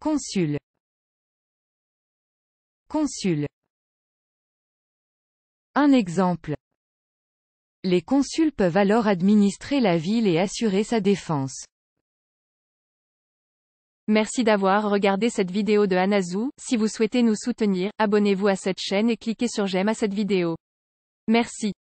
Consul. Consul. Un exemple. Les consuls peuvent alors administrer la ville et assurer sa défense. Merci d'avoir regardé cette vidéo de Anazou, si vous souhaitez nous soutenir, abonnez-vous à cette chaîne et cliquez sur j'aime à cette vidéo. Merci.